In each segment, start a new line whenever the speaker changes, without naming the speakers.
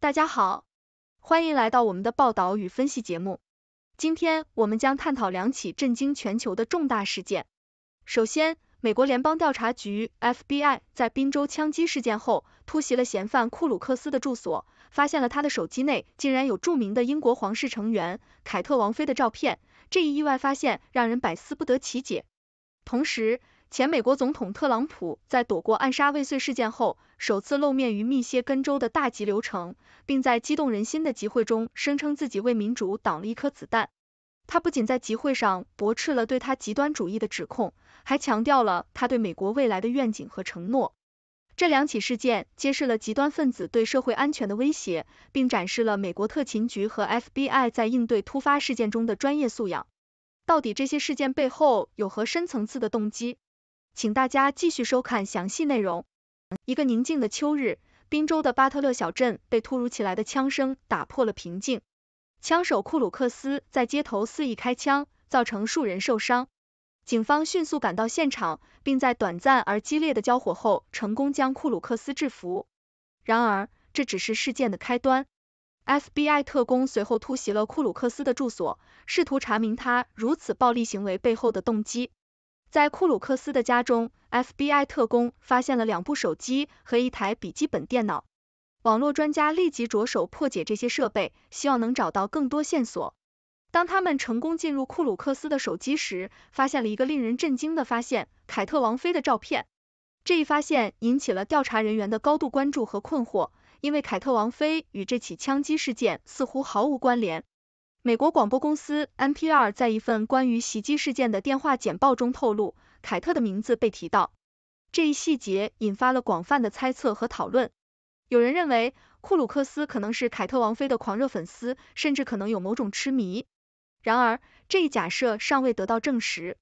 大家好，欢迎来到我们的报道与分析节目。今天我们将探讨两起震惊全球的重大事件。首先，美国联邦调查局 （FBI） 在宾州枪击事件后突袭了嫌犯库鲁克斯的住所，发现了他的手机内竟然有著名的英国皇室成员凯特王妃的照片。这一意外发现让人百思不得其解。同时，前美国总统特朗普在躲过暗杀未遂事件后，首次露面于密歇根州的大集流程，并在激动人心的集会中声称自己为民主挡了一颗子弹。他不仅在集会上驳斥了对他极端主义的指控，还强调了他对美国未来的愿景和承诺。这两起事件揭示了极端分子对社会安全的威胁，并展示了美国特勤局和 FBI 在应对突发事件中的专业素养。到底这些事件背后有何深层次的动机？请大家继续收看详细内容。一个宁静的秋日，宾州的巴特勒小镇被突如其来的枪声打破了平静。枪手库鲁克斯在街头肆意开枪，造成数人受伤。警方迅速赶到现场，并在短暂而激烈的交火后，成功将库鲁克斯制服。然而，这只是事件的开端。FBI 特工随后突袭了库鲁克斯的住所，试图查明他如此暴力行为背后的动机。在库鲁克斯的家中，FBI 特工发现了两部手机和一台笔记本电脑。网络专家立即着手破解这些设备，希望能找到更多线索。当他们成功进入库鲁克斯的手机时，发现了一个令人震惊的发现——凯特王妃的照片。这一发现引起了调查人员的高度关注和困惑，因为凯特王妃与这起枪击事件似乎毫无关联。美国广播公司 （NPR） 在一份关于袭击事件的电话简报中透露，凯特的名字被提到。这一细节引发了广泛的猜测和讨论。有人认为库鲁克斯可能是凯特王妃的狂热粉丝，甚至可能有某种痴迷。然而，这一假设尚未得到证实。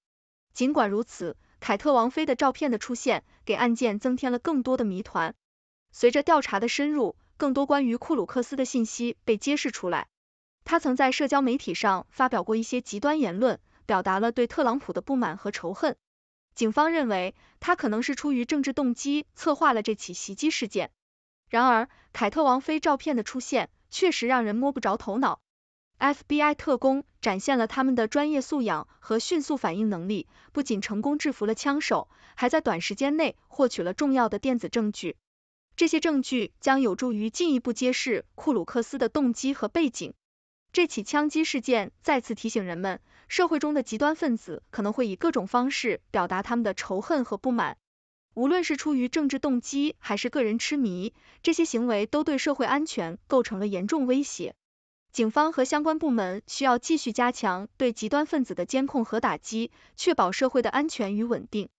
尽管如此，凯特王妃的照片的出现给案件增添了更多的谜团。随着调查的深入，更多关于库鲁克斯的信息被揭示出来。他曾在社交媒体上发表过一些极端言论，表达了对特朗普的不满和仇恨。警方认为他可能是出于政治动机策划了这起袭击事件。然而，凯特王妃照片的出现确实让人摸不着头脑。FBI 特工展现了他们的专业素养和迅速反应能力，不仅成功制服了枪手，还在短时间内获取了重要的电子证据。这些证据将有助于进一步揭示库鲁克斯的动机和背景。这起枪击事件再次提醒人们，社会中的极端分子可能会以各种方式表达他们的仇恨和不满。无论是出于政治动机还是个人痴迷，这些行为都对社会安全构成了严重威胁。警方和相关部门需要继续加强对极端分子的监控和打击，确保社会的安全与稳定。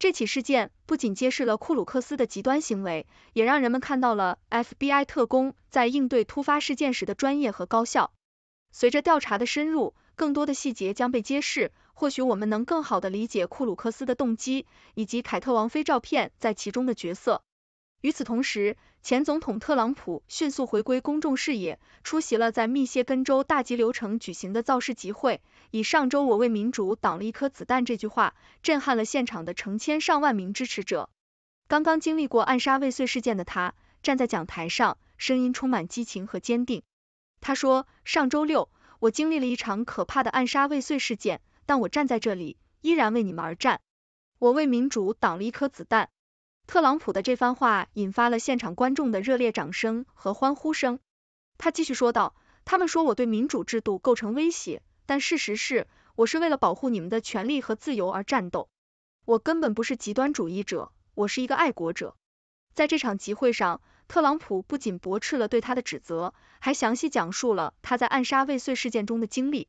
这起事件不仅揭示了库鲁克斯的极端行为，也让人们看到了 FBI 特工在应对突发事件时的专业和高效。随着调查的深入，更多的细节将被揭示。或许我们能更好的理解库鲁克斯的动机以及凯特王妃照片在其中的角色。与此同时，前总统特朗普迅速回归公众视野，出席了在密歇根州大急流城举行的造势集会。以上周我为民主挡了一颗子弹这句话，震撼了现场的成千上万名支持者。刚刚经历过暗杀未遂事件的他，站在讲台上，声音充满激情和坚定。他说：“上周六，我经历了一场可怕的暗杀未遂事件，但我站在这里，依然为你们而战。我为民主挡了一颗子弹。”特朗普的这番话引发了现场观众的热烈掌声和欢呼声。他继续说道：“他们说我对民主制度构成威胁，但事实是，我是为了保护你们的权利和自由而战斗。我根本不是极端主义者，我是一个爱国者。”在这场集会上，特朗普不仅驳斥了对他的指责，还详细讲述了他在暗杀未遂事件中的经历。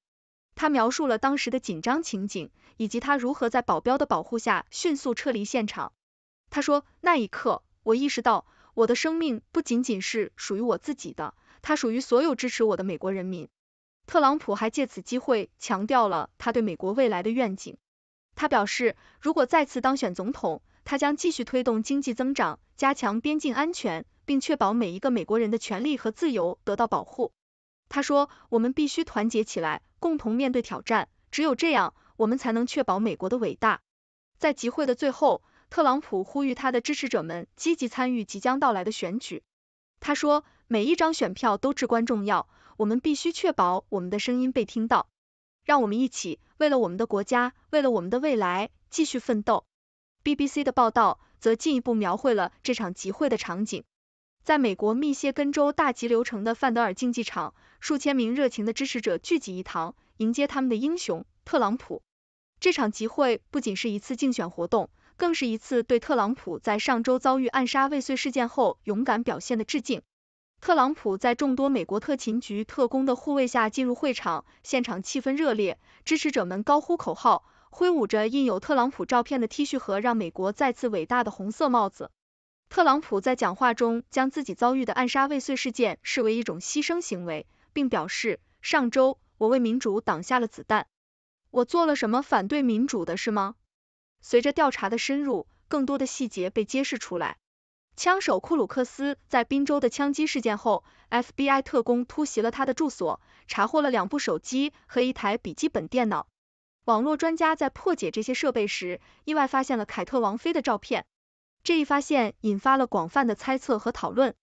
他描述了当时的紧张情景，以及他如何在保镖的保护下迅速撤离现场。他说：“那一刻，我意识到我的生命不仅仅是属于我自己的，它属于所有支持我的美国人民。”特朗普还借此机会强调了他对美国未来的愿景。他表示，如果再次当选总统，他将继续推动经济增长，加强边境安全。并确保每一个美国人的权利和自由得到保护。他说：“我们必须团结起来，共同面对挑战，只有这样，我们才能确保美国的伟大。”在集会的最后，特朗普呼吁他的支持者们积极参与即将到来的选举。他说：“每一张选票都至关重要，我们必须确保我们的声音被听到。让我们一起，为了我们的国家，为了我们的未来，继续奋斗。”BBC 的报道则进一步描绘了这场集会的场景。在美国密歇根州大急流城的范德尔竞技场，数千名热情的支持者聚集一堂，迎接他们的英雄特朗普。这场集会不仅是一次竞选活动，更是一次对特朗普在上周遭遇暗杀未遂事件后勇敢表现的致敬。特朗普在众多美国特勤局特工的护卫下进入会场，现场气氛热烈，支持者们高呼口号，挥舞着印有特朗普照片的 T 恤和“让美国再次伟大”的红色帽子。特朗普在讲话中将自己遭遇的暗杀未遂事件视为一种牺牲行为，并表示：“上周我为民主挡下了子弹，我做了什么反对民主的事吗？”随着调查的深入，更多的细节被揭示出来。枪手库鲁克斯在宾州的枪击事件后，FBI 特工突袭了他的住所，查获了两部手机和一台笔记本电脑。网络专家在破解这些设备时，意外发现了凯特王妃的照片。这一发现引发了广泛的猜测和讨论。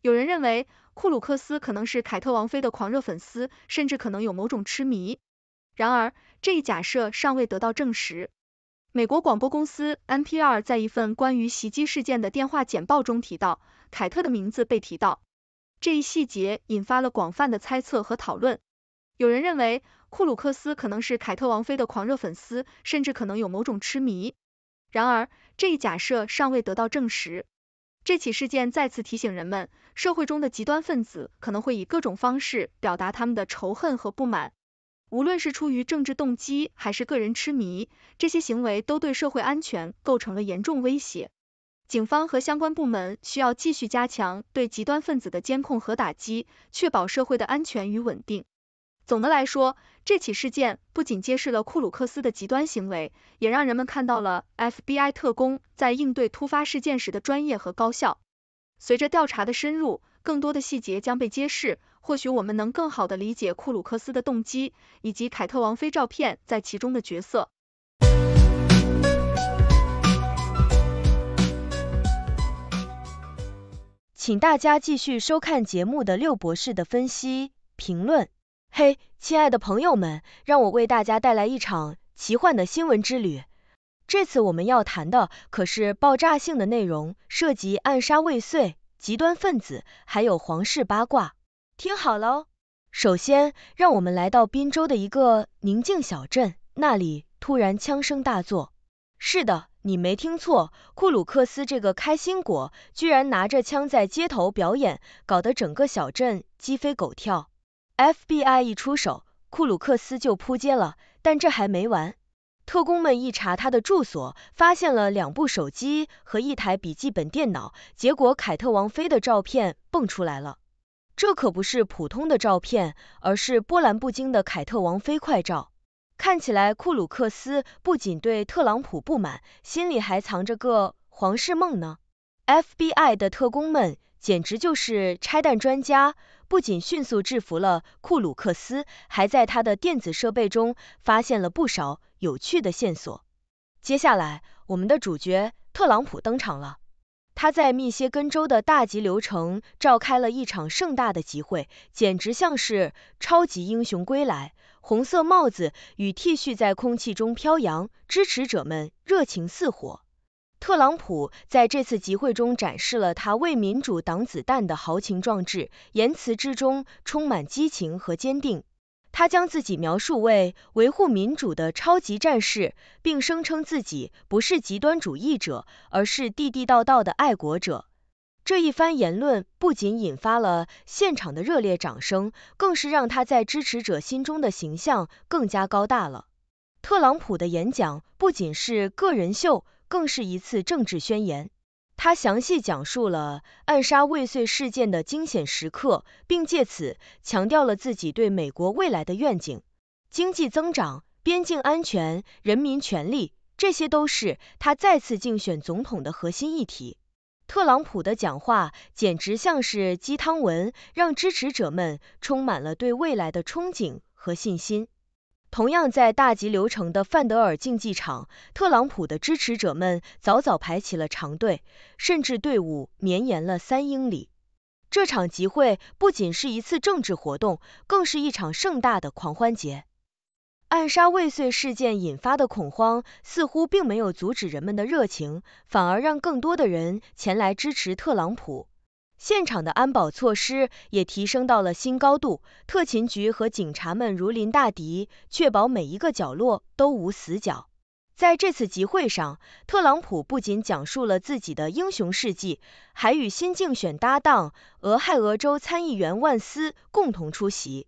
有人认为库鲁克斯可能是凯特王妃的狂热粉丝，甚至可能有某种痴迷。然而，这一假设尚未得到证实。美国广播公司 （NPR） 在一份关于袭击事件的电话简报中提到，凯特的名字被提到。这一细节引发了广泛的猜测和讨论。有人认为库鲁克斯可能是凯特王妃的狂热粉丝，甚至可能有某种痴迷。然而，这一假设尚未得到证实。这起事件再次提醒人们，社会中的极端分子可能会以各种方式表达他们的仇恨和不满。无论是出于政治动机还是个人痴迷，这些行为都对社会安全构成了严重威胁。警方和相关部门需要继续加强对极端分子的监控和打击，确保社会的安全与稳定。总的来说，这起事件不仅揭示了库鲁克斯的极端行为，也让人们看到了 FBI 特工在应对突发事件时的专业和高效。随着调查的深入，更多的细节将被揭示，或许我们能更好地理解库鲁克斯的动机以及凯特王妃照片在其中的角色。
请大家继续收看节目的六博士的分析评论。嘿，亲爱的朋友们，让我为大家带来一场奇幻的新闻之旅。这次我们要谈的可是爆炸性的内容，涉及暗杀未遂、极端分子，还有皇室八卦。听好了哦，首先让我们来到滨州的一个宁静小镇，那里突然枪声大作。是的，你没听错，库鲁克斯这个开心果居然拿着枪在街头表演，搞得整个小镇鸡飞狗跳。FBI 一出手，库鲁克斯就扑街了。但这还没完，特工们一查他的住所，发现了两部手机和一台笔记本电脑，结果凯特王妃的照片蹦出来了。这可不是普通的照片，而是波澜不惊的凯特王妃快照。看起来库鲁克斯不仅对特朗普不满，心里还藏着个皇室梦呢。FBI 的特工们。简直就是拆弹专家！不仅迅速制服了库鲁克斯，还在他的电子设备中发现了不少有趣的线索。接下来，我们的主角特朗普登场了。他在密歇根州的大集流程召开了一场盛大的集会，简直像是超级英雄归来。红色帽子与 T 恤在空气中飘扬，支持者们热情似火。特朗普在这次集会中展示了他为民主挡子弹的豪情壮志，言辞之中充满激情和坚定。他将自己描述为维护民主的超级战士，并声称自己不是极端主义者，而是地地道道的爱国者。这一番言论不仅引发了现场的热烈掌声，更是让他在支持者心中的形象更加高大了。特朗普的演讲不仅是个人秀。更是一次政治宣言。他详细讲述了暗杀未遂事件的惊险时刻，并借此强调了自己对美国未来的愿景。经济增长、边境安全、人民权利，这些都是他再次竞选总统的核心议题。特朗普的讲话简直像是鸡汤文，让支持者们充满了对未来的憧憬和信心。同样在大集流程的范德尔竞技场，特朗普的支持者们早早排起了长队，甚至队伍绵延了三英里。这场集会不仅是一次政治活动，更是一场盛大的狂欢节。暗杀未遂事件引发的恐慌似乎并没有阻止人们的热情，反而让更多的人前来支持特朗普。现场的安保措施也提升到了新高度，特勤局和警察们如临大敌，确保每一个角落都无死角。在这次集会上，特朗普不仅讲述了自己的英雄事迹，还与新竞选搭档俄亥俄州参议员万斯共同出席。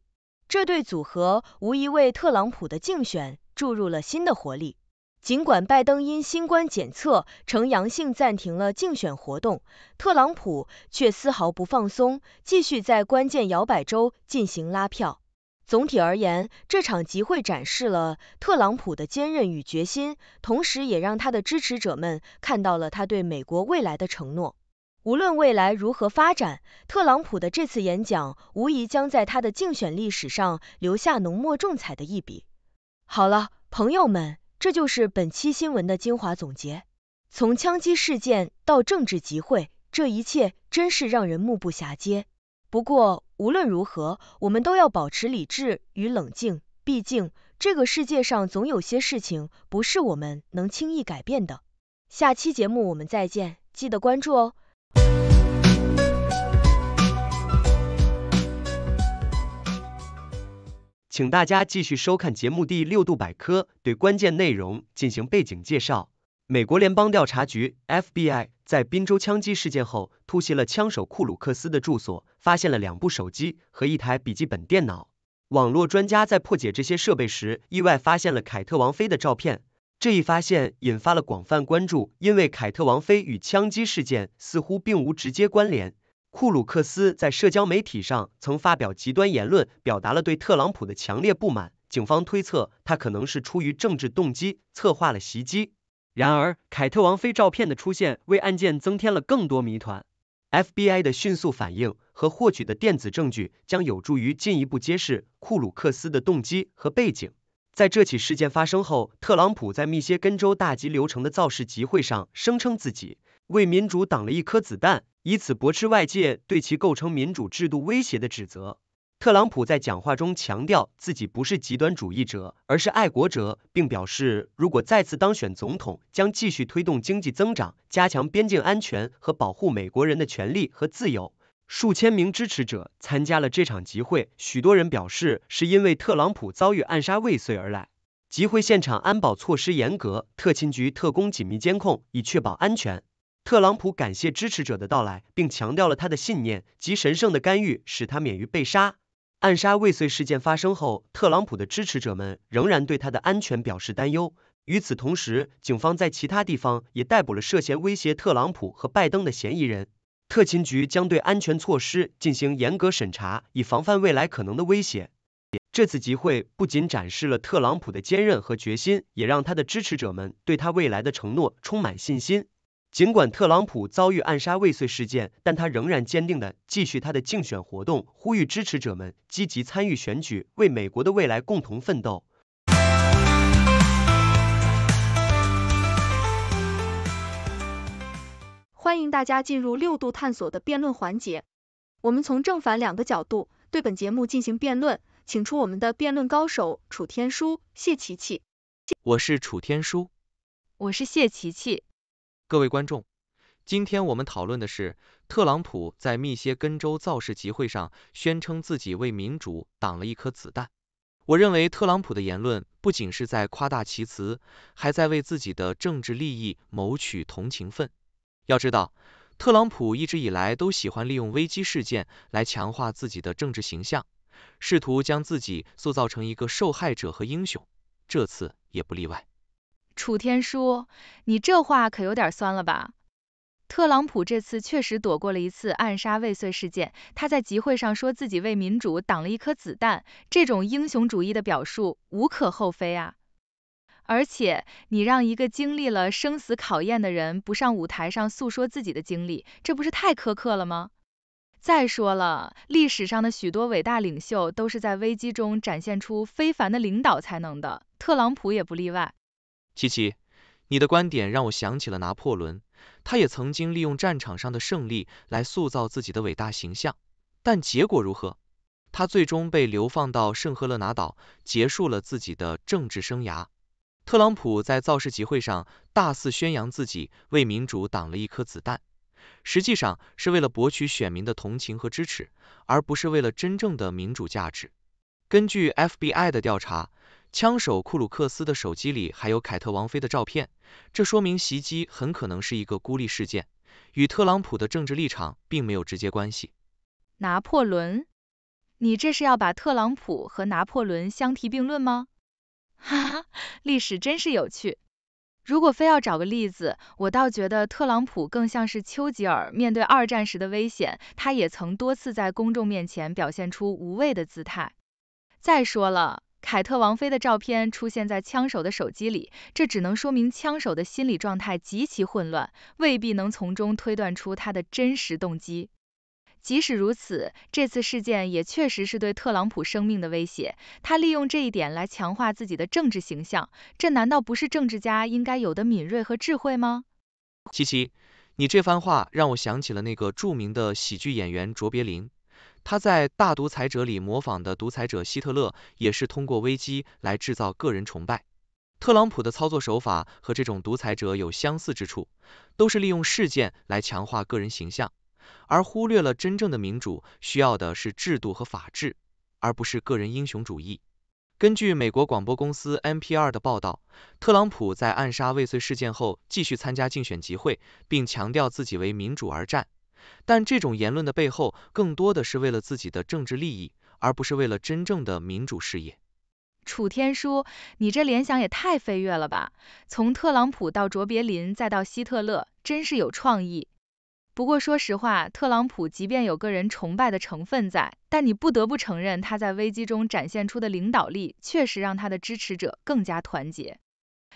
这对组合无疑为特朗普的竞选注入了新的活力。尽管拜登因新冠检测呈阳性暂停了竞选活动，特朗普却丝毫不放松，继续在关键摇摆州进行拉票。总体而言，这场集会展示了特朗普的坚韧与决心，同时也让他的支持者们看到了他对美国未来的承诺。无论未来如何发展，特朗普的这次演讲无疑将在他的竞选历史上留下浓墨重彩的一笔。好了，朋友们。这就是本期新闻的精华总结。从枪击事件到政治集会，这一切真是让人目不暇接。不过无论如何，我们都要保持理智与冷静。毕竟，这个世界上总有些事情不是我们能轻易改变的。下期节目我们再见，记得关注哦。
请大家继续收看节目第六度百科，对关键内容进行背景介绍。美国联邦调查局 （FBI） 在宾州枪击事件后突袭了枪手库鲁克斯的住所，发现了两部手机和一台笔记本电脑。网络专家在破解这些设备时，意外发现了凯特王妃的照片。这一发现引发了广泛关注，因为凯特王妃与枪击事件似乎并无直接关联。库鲁克斯在社交媒体上曾发表极端言论，表达了对特朗普的强烈不满。警方推测他可能是出于政治动机策划了袭击。然而，凯特王妃照片的出现为案件增添了更多谜团。FBI 的迅速反应和获取的电子证据将有助于进一步揭示库鲁克斯的动机和背景。在这起事件发生后，特朗普在密歇根州大集流程的造势集会上声称自己。为民主挡了一颗子弹，以此驳斥外界对其构成民主制度威胁的指责。特朗普在讲话中强调自己不是极端主义者，而是爱国者，并表示如果再次当选总统，将继续推动经济增长，加强边境安全和保护美国人的权利和自由。数千名支持者参加了这场集会，许多人表示是因为特朗普遭遇暗杀未遂而来。集会现场安保措施严格，特勤局特工紧密监控，以确保安全。特朗普感谢支持者的到来，并强调了他的信念及神圣的干预使他免于被杀。暗杀未遂事件发生后，特朗普的支持者们仍然对他的安全表示担忧。与此同时，警方在其他地方也逮捕了涉嫌威胁特朗普和拜登的嫌疑人。特勤局将对安全措施进行严格审查，以防范未来可能的威胁。这次集会不仅展示了特朗普的坚韧和决心，也让他的支持者们对他未来的承诺充满信心。尽管特朗普遭遇暗杀未遂事件，但他仍然坚定地继续他的竞选活动，呼吁支持者们积极参与选举，为美国的未来共同奋斗。
欢迎大家进入六度探索的辩论环节，我们从正反两个角度对本节目进行辩论，请出我们的辩论高手楚天舒、谢琪琪。
我是楚天舒。
我是谢琪琪。
各位观众，今天我们讨论的是特朗普在密歇根州造势集会上宣称自己为民主挡了一颗子弹。我认为特朗普的言论不仅是在夸大其词，还在为自己的政治利益谋取同情分。要知道，特朗普一直以来都喜欢利用危机事件来强化自己的政治形象，试图将自己塑造成一个受害者和英雄，这次也不例外。
楚天舒，你这话可有点酸了吧？特朗普这次确实躲过了一次暗杀未遂事件，他在集会上说自己为民主挡了一颗子弹，这种英雄主义的表述无可厚非啊。而且，你让一个经历了生死考验的人不上舞台上诉说自己的经历，这不是太苛刻了吗？再说了，历史上的许多伟大领袖都是在危机中展现出非凡的领导才能的，特朗普也不例外。
琪琪，你的观点让我想起了拿破仑，他也曾经利用战场上的胜利来塑造自己的伟大形象，但结果如何？他最终被流放到圣赫勒拿岛，结束了自己的政治生涯。特朗普在造势集会上大肆宣扬自己为民主挡了一颗子弹，实际上是为了博取选民的同情和支持，而不是为了真正的民主价值。根据 FBI 的调查。枪手库鲁克斯的手机里还有凯特王妃的照片，这说明袭击很可能是一个孤立事件，与特朗普的政治立场并没有直接关系。
拿破仑？你这是要把特朗普和拿破仑相提并论吗？哈哈，历史真是有趣。如果非要找个例子，我倒觉得特朗普更像是丘吉尔面对二战时的危险，他也曾多次在公众面前表现出无畏的姿态。再说了。凯特王妃的照片出现在枪手的手机里，这只能说明枪手的心理状态极其混乱，未必能从中推断出他的真实动机。即使如此，这次事件也确实是对特朗普生命的威胁，他利用这一点来强化自己的政治形象，这难道不是政治家应该有的敏锐和智慧吗？
七七，你这番话让我想起了那个著名的喜剧演员卓别林。他在《大独裁者》里模仿的独裁者希特勒，也是通过危机来制造个人崇拜。特朗普的操作手法和这种独裁者有相似之处，都是利用事件来强化个人形象，而忽略了真正的民主需要的是制度和法治，而不是个人英雄主义。根据美国广播公司 NPR 的报道，特朗普在暗杀未遂事件后继续参加竞选集会，并强调自己为民主而战。但这种言论的背后，更多的是为了自己的政治利益，而不是为了真正的民主事业。
楚天舒，你这联想也太飞跃了吧！从特朗普到卓别林再到希特勒，真是有创意。不过说实话，特朗普即便有个人崇拜的成分在，但你不得不承认他在危机中展现出的领导力，确实让他的支持者更加团结。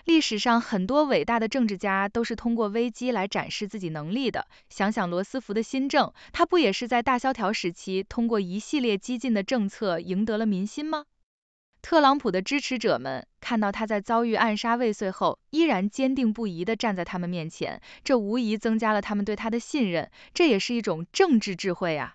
历史上很多伟大的政治家都是通过危机来展示自己能力的。想想罗斯福的新政，他不也是在大萧条时期通过一系列激进的政策赢得了民心吗？特朗普的支持者们看到他在遭遇暗杀未遂后依然坚定不移地站在他们面前，这无疑增加了他们对他的信任。这也是一种政治智慧啊！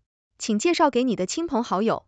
请介绍给你的亲朋好友。